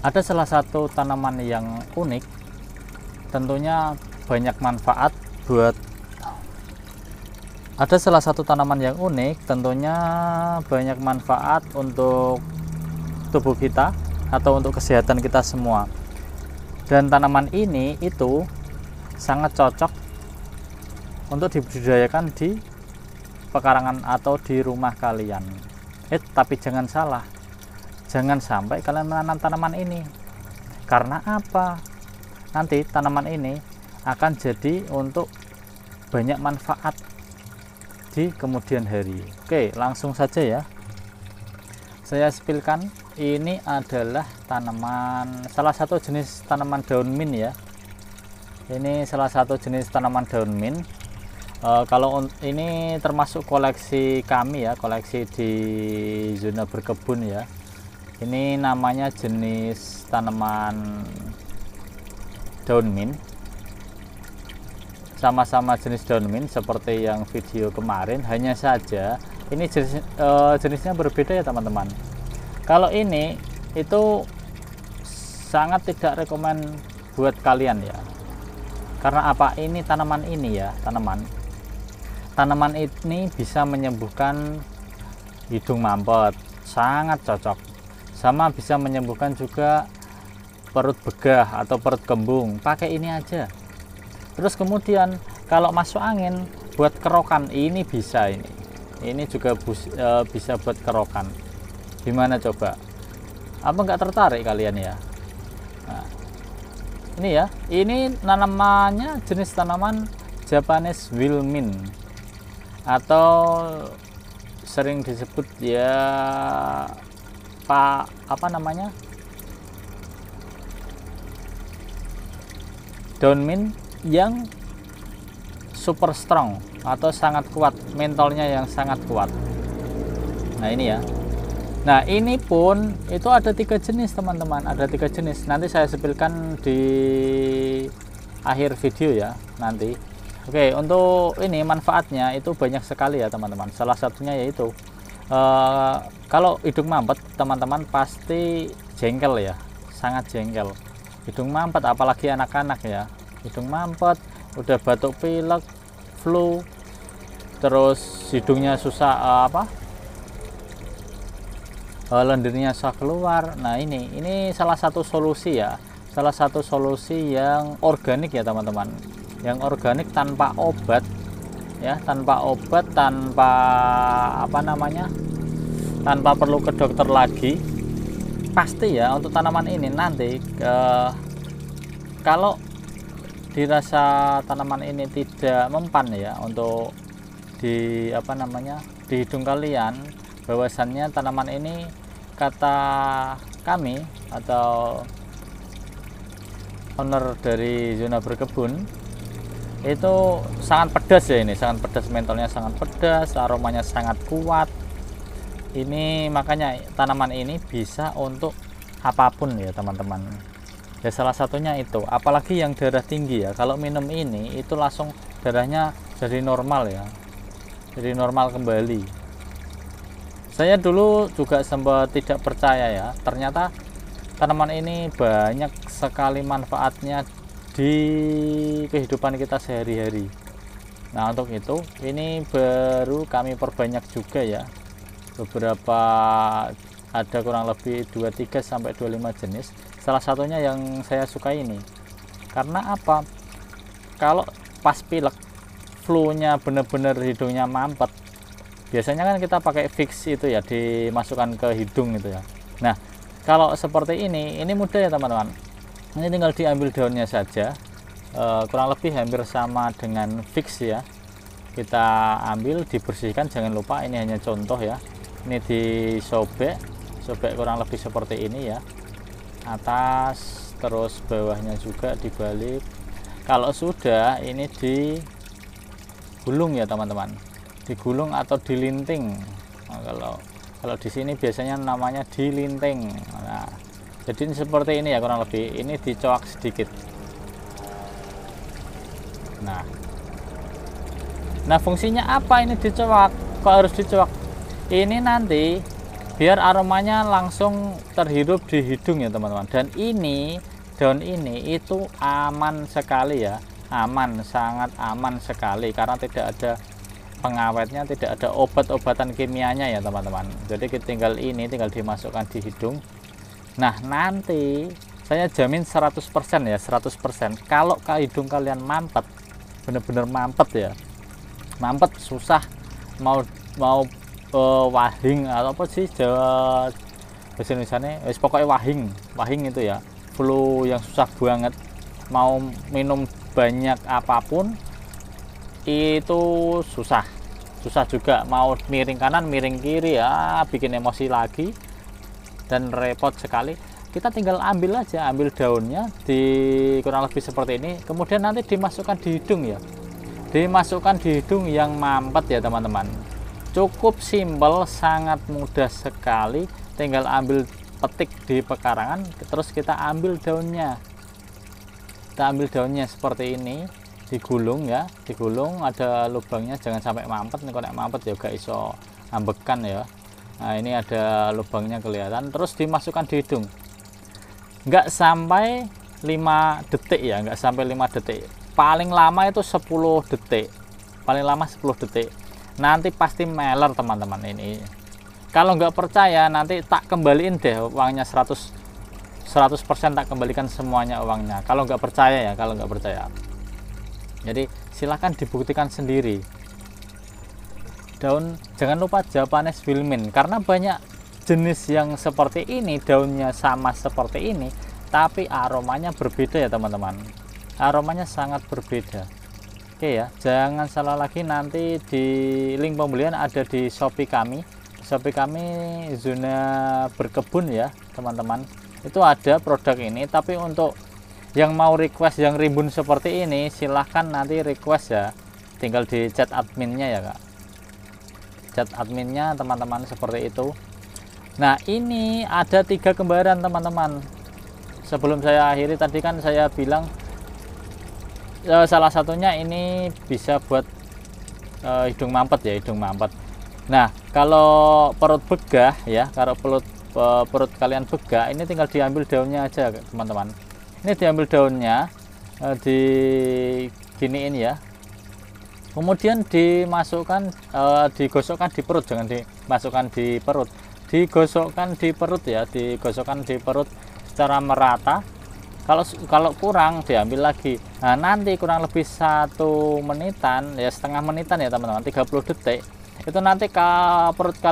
ada salah satu tanaman yang unik tentunya banyak manfaat buat ada salah satu tanaman yang unik tentunya banyak manfaat untuk tubuh kita atau untuk kesehatan kita semua dan tanaman ini itu sangat cocok untuk dibudidayakan di pekarangan atau di rumah kalian eh tapi jangan salah jangan sampai kalian menanam tanaman ini karena apa nanti tanaman ini akan jadi untuk banyak manfaat di kemudian hari oke langsung saja ya saya sepilkan ini adalah tanaman salah satu jenis tanaman daun mint ya ini salah satu jenis tanaman daun mint e, eh, kalau ini termasuk koleksi kami ya koleksi di zona berkebun ya ini namanya jenis tanaman daun mint sama-sama jenis daun mint seperti yang video kemarin hanya saja ini jenis, e, jenisnya berbeda ya teman-teman kalau ini itu sangat tidak rekomend buat kalian ya karena apa ini tanaman ini ya tanaman tanaman ini bisa menyembuhkan hidung mampet sangat cocok sama bisa menyembuhkan juga perut begah atau perut kembung pakai ini aja terus kemudian kalau masuk angin buat kerokan ini bisa ini ini juga bus, e, bisa buat kerokan gimana coba apa nggak tertarik kalian ya nah, ini ya ini tanamannya jenis tanaman Japanese Wilmin atau sering disebut ya Pak apa namanya? Downmin yang super strong atau sangat kuat, mentalnya yang sangat kuat. Nah, ini ya. Nah, ini pun itu ada tiga jenis, teman-teman. Ada tiga jenis. Nanti saya sebutkan di akhir video ya, nanti. Oke, untuk ini manfaatnya itu banyak sekali ya, teman-teman. Salah satunya yaitu uh, kalau hidung mampet teman-teman pasti jengkel ya sangat jengkel hidung mampet apalagi anak-anak ya hidung mampet udah batuk pilek flu terus hidungnya susah uh, apa uh, lendirnya susah keluar nah ini ini salah satu solusi ya salah satu solusi yang organik ya teman-teman yang organik tanpa obat ya tanpa obat tanpa apa namanya tanpa perlu ke dokter lagi pasti ya untuk tanaman ini nanti ke eh, kalau dirasa tanaman ini tidak mempan ya untuk di apa namanya di hidung kalian bahwasannya tanaman ini kata kami atau owner dari zona berkebun itu sangat pedas ya ini sangat pedas mentolnya sangat pedas aromanya sangat kuat ini makanya tanaman ini bisa untuk apapun ya teman-teman ya salah satunya itu apalagi yang darah tinggi ya kalau minum ini itu langsung darahnya jadi normal ya jadi normal kembali saya dulu juga sempat tidak percaya ya ternyata tanaman ini banyak sekali manfaatnya di kehidupan kita sehari-hari nah untuk itu ini baru kami perbanyak juga ya beberapa ada kurang lebih 23 sampai 25 jenis salah satunya yang saya suka ini karena apa kalau pas pilek flu-nya bener-bener hidungnya mampet biasanya kan kita pakai fix itu ya dimasukkan ke hidung itu ya nah kalau seperti ini ini mudah ya teman-teman ini tinggal diambil daunnya saja e, kurang lebih hampir sama dengan fix ya kita ambil dibersihkan jangan lupa ini hanya contoh ya ini disobek sobek kurang lebih seperti ini ya atas terus bawahnya juga dibalik kalau sudah ini di gulung ya teman-teman digulung atau dilinting nah, kalau kalau di sini biasanya namanya dilinting jadi seperti ini ya kurang lebih ini dicoak sedikit nah nah fungsinya apa ini dicoak kok harus dicoak ini nanti biar aromanya langsung terhirup di hidung ya teman-teman dan ini daun ini itu aman sekali ya aman sangat aman sekali karena tidak ada pengawetnya tidak ada obat-obatan kimianya ya teman-teman jadi tinggal ini tinggal dimasukkan di hidung Nah, nanti saya jamin 100% ya, 100%. Kalau hidung kalian mampet, bener-bener mampet ya. Mampet susah mau mau uh, wahing atau apa sih Jawa bahasa Indonesia wis pokoknya wahing, wahing itu ya. Flu yang susah banget mau minum banyak apapun itu susah susah juga mau miring kanan miring kiri ya bikin emosi lagi dan repot sekali kita tinggal ambil aja ambil daunnya di kurang lebih seperti ini kemudian nanti dimasukkan di hidung ya dimasukkan di hidung yang mampet ya teman-teman cukup simpel sangat mudah sekali tinggal ambil petik di pekarangan terus kita ambil daunnya kita ambil daunnya seperti ini digulung ya digulung ada lubangnya jangan sampai mampet nih kalau mampet juga ya, iso ambekan ya Nah ini ada lubangnya kelihatan terus dimasukkan di hidung enggak sampai 5 detik ya enggak sampai 5 detik paling lama itu 10 detik paling lama 10 detik nanti pasti meler teman-teman ini kalau enggak percaya nanti tak kembaliin deh uangnya 100 100% tak kembalikan semuanya uangnya kalau enggak percaya ya kalau enggak percaya jadi silahkan dibuktikan sendiri daun jangan lupa Japanese wilmin karena banyak jenis yang seperti ini daunnya sama seperti ini tapi aromanya berbeda ya teman-teman aromanya sangat berbeda oke ya jangan salah lagi nanti di link pembelian ada di Shopee kami Shopee kami zona berkebun ya teman-teman itu ada produk ini tapi untuk yang mau request yang rimbun seperti ini silahkan nanti request ya tinggal di chat adminnya ya kak chat adminnya teman-teman seperti itu nah ini ada tiga kembaran teman-teman sebelum saya akhiri tadi kan saya bilang eh, salah satunya ini bisa buat eh, hidung mampet ya hidung mampet nah kalau perut begah ya kalau perut e, perut kalian begah ini tinggal diambil daunnya aja teman-teman ini diambil daunnya e, di giniin ya kemudian dimasukkan e, digosokkan di perut jangan dimasukkan di perut digosokkan di perut ya digosokkan di perut secara merata kalau kalau kurang diambil lagi nah nanti kurang lebih satu menitan ya setengah menitan ya teman-teman 30 detik itu nanti ke perut kalian